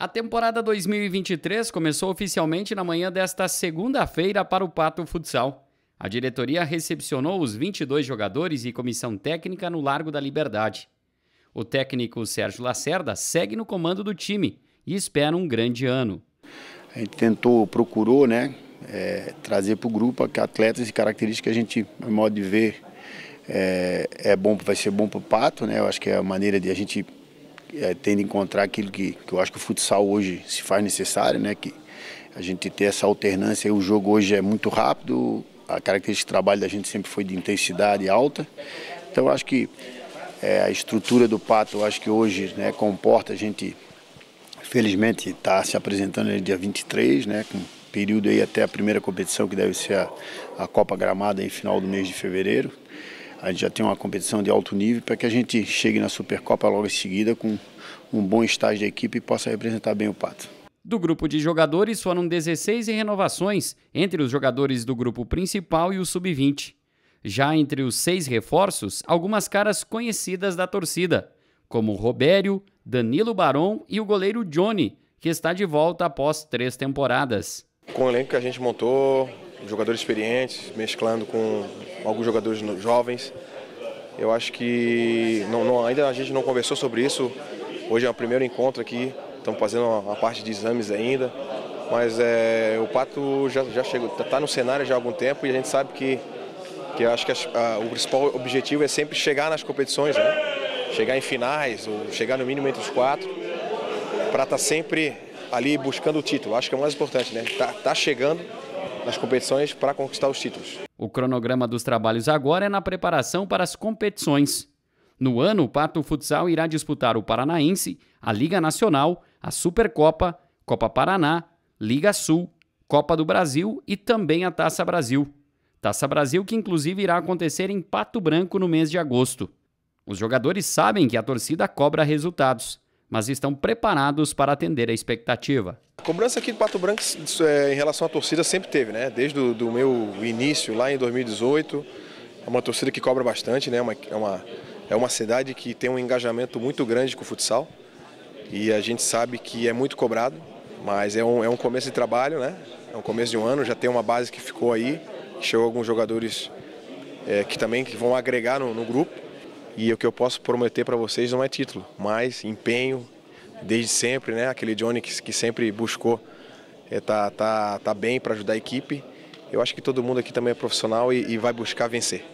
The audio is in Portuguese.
A temporada 2023 começou oficialmente na manhã desta segunda-feira para o Pato Futsal. A diretoria recepcionou os 22 jogadores e comissão técnica no Largo da Liberdade. O técnico Sérgio Lacerda segue no comando do time e espera um grande ano. A gente tentou, procurou, né, é, trazer para o grupo atletas e características que a gente, a modo de ver, é, é bom, vai ser bom para o Pato, né? Eu acho que é a maneira de a gente é, tendo encontrar aquilo que, que eu acho que o futsal hoje se faz necessário, né? Que a gente ter essa alternância. O jogo hoje é muito rápido, a característica de trabalho da gente sempre foi de intensidade alta. Então eu acho que é, a estrutura do Pato, eu acho que hoje né, comporta a gente, felizmente, está se apresentando no dia 23, né? Com período aí até a primeira competição que deve ser a, a Copa Gramada em final do mês de fevereiro a gente já tem uma competição de alto nível para que a gente chegue na Supercopa logo em seguida com um bom estágio da equipe e possa representar bem o Pato. Do grupo de jogadores foram 16 em renovações entre os jogadores do grupo principal e o sub-20. Já entre os seis reforços, algumas caras conhecidas da torcida, como Robério, Danilo Baron e o goleiro Johnny, que está de volta após três temporadas. Com o elenco que a gente montou, jogadores experientes, mesclando com alguns jogadores jovens. Eu acho que não, não, ainda a gente não conversou sobre isso. Hoje é o primeiro encontro aqui, estamos fazendo a parte de exames ainda. Mas é, o Pato já, já chegou, está tá no cenário já há algum tempo e a gente sabe que, que acho que a, a, o principal objetivo é sempre chegar nas competições, né? chegar em finais, ou chegar no mínimo entre os quatro, para estar tá sempre ali buscando o título. Acho que é o mais importante, né? está tá chegando nas competições para conquistar os títulos. O cronograma dos trabalhos agora é na preparação para as competições. No ano, o Pato Futsal irá disputar o Paranaense, a Liga Nacional, a Supercopa, Copa Paraná, Liga Sul, Copa do Brasil e também a Taça Brasil. Taça Brasil que inclusive irá acontecer em Pato Branco no mês de agosto. Os jogadores sabem que a torcida cobra resultados mas estão preparados para atender a expectativa. A cobrança aqui do Pato Branco é, em relação à torcida sempre teve, né? Desde o meu início lá em 2018, é uma torcida que cobra bastante, né? É uma, é, uma, é uma cidade que tem um engajamento muito grande com o futsal e a gente sabe que é muito cobrado, mas é um, é um começo de trabalho, né? É um começo de um ano, já tem uma base que ficou aí, chegou alguns jogadores é, que também que vão agregar no, no grupo. E o que eu posso prometer para vocês não é título, mas empenho desde sempre, né? Aquele Johnny que, que sempre buscou é, tá, tá, tá bem para ajudar a equipe. Eu acho que todo mundo aqui também é profissional e, e vai buscar vencer.